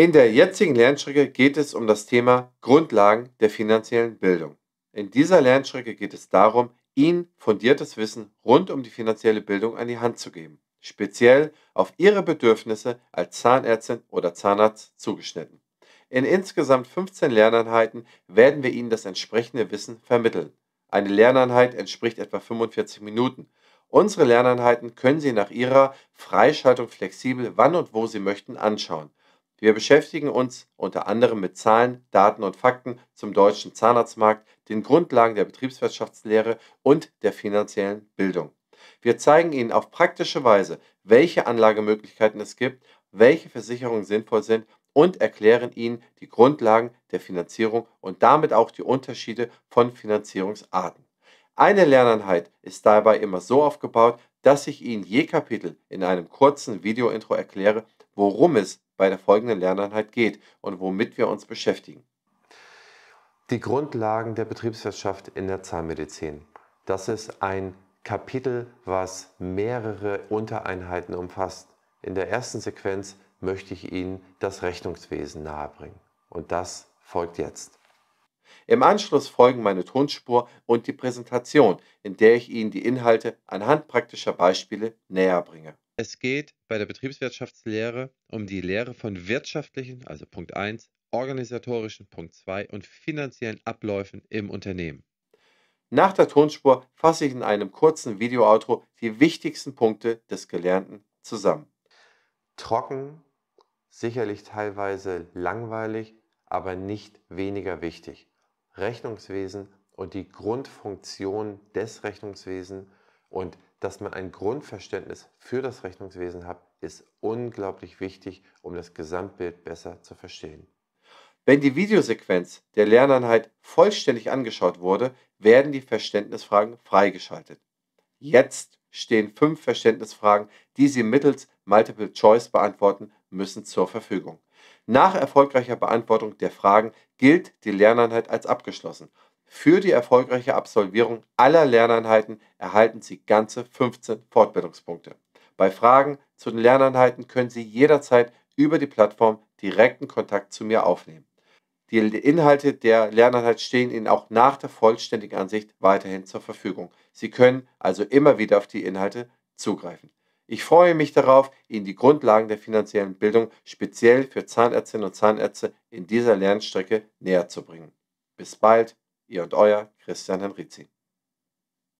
In der jetzigen Lernstrecke geht es um das Thema Grundlagen der finanziellen Bildung. In dieser Lernstrecke geht es darum, Ihnen fundiertes Wissen rund um die finanzielle Bildung an die Hand zu geben, speziell auf Ihre Bedürfnisse als Zahnärztin oder Zahnarzt zugeschnitten. In insgesamt 15 Lerneinheiten werden wir Ihnen das entsprechende Wissen vermitteln. Eine Lerneinheit entspricht etwa 45 Minuten. Unsere Lerneinheiten können Sie nach Ihrer Freischaltung flexibel wann und wo Sie möchten anschauen. Wir beschäftigen uns unter anderem mit Zahlen, Daten und Fakten zum deutschen Zahnarztmarkt, den Grundlagen der Betriebswirtschaftslehre und der finanziellen Bildung. Wir zeigen Ihnen auf praktische Weise, welche Anlagemöglichkeiten es gibt, welche Versicherungen sinnvoll sind und erklären Ihnen die Grundlagen der Finanzierung und damit auch die Unterschiede von Finanzierungsarten. Eine Lerneinheit ist dabei immer so aufgebaut, dass ich Ihnen je Kapitel in einem kurzen Video-Intro erkläre, worum es bei der folgenden Lerneinheit geht und womit wir uns beschäftigen. Die Grundlagen der Betriebswirtschaft in der Zahnmedizin. Das ist ein Kapitel, was mehrere Untereinheiten umfasst. In der ersten Sequenz möchte ich Ihnen das Rechnungswesen nahebringen. Und das folgt jetzt. Im Anschluss folgen meine Tonspur und die Präsentation, in der ich Ihnen die Inhalte anhand praktischer Beispiele näher bringe. Es geht bei der Betriebswirtschaftslehre um die Lehre von wirtschaftlichen, also Punkt 1, organisatorischen, Punkt 2 und finanziellen Abläufen im Unternehmen. Nach der Tonspur fasse ich in einem kurzen Video-Outro die wichtigsten Punkte des Gelernten zusammen. Trocken, sicherlich teilweise langweilig, aber nicht weniger wichtig. Rechnungswesen und die Grundfunktion des Rechnungswesens und dass man ein Grundverständnis für das Rechnungswesen hat, ist unglaublich wichtig, um das Gesamtbild besser zu verstehen. Wenn die Videosequenz der Lerneinheit vollständig angeschaut wurde, werden die Verständnisfragen freigeschaltet. Jetzt stehen fünf Verständnisfragen, die Sie mittels Multiple Choice beantworten müssen, zur Verfügung. Nach erfolgreicher Beantwortung der Fragen gilt die Lerneinheit als abgeschlossen. Für die erfolgreiche Absolvierung aller Lerneinheiten erhalten Sie ganze 15 Fortbildungspunkte. Bei Fragen zu den Lerneinheiten können Sie jederzeit über die Plattform direkten Kontakt zu mir aufnehmen. Die Inhalte der Lerneinheit stehen Ihnen auch nach der vollständigen Ansicht weiterhin zur Verfügung. Sie können also immer wieder auf die Inhalte zugreifen. Ich freue mich darauf, Ihnen die Grundlagen der finanziellen Bildung speziell für Zahnärztinnen und Zahnärzte in dieser Lernstrecke näher zu bringen. Bis bald, Ihr und Euer Christian Henrizi.